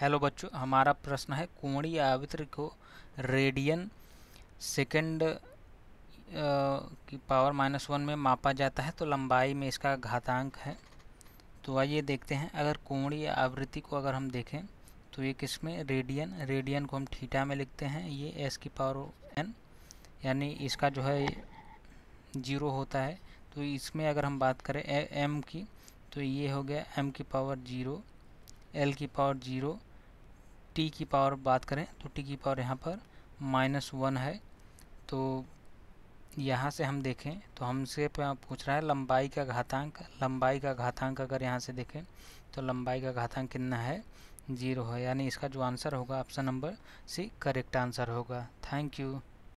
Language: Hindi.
हेलो बच्चों हमारा प्रश्न है कोणीय आवृत्ति को रेडियन सेकंड की पावर माइनस वन में मापा जाता है तो लंबाई में इसका घातांक है तो आइए देखते हैं अगर कोणीय आवृत्ति को अगर हम देखें तो ये किस में रेडियन रेडियन को हम थीटा में लिखते हैं ये एस की पावर एन यानी इसका जो है जीरो होता है तो इसमें अगर हम बात करें एम की तो ये हो गया एम की पावर जीरो एल की पावर जीरो टी की पावर बात करें तो टी की पावर यहाँ पर माइनस वन है तो यहाँ से हम देखें तो हमसे पूछ रहा है लंबाई का घातांक लंबाई का घातांक अगर यहाँ से देखें तो लंबाई का घातांक कितना है जीरो है यानी इसका जो आंसर होगा option number C correct answer होगा थैंक यू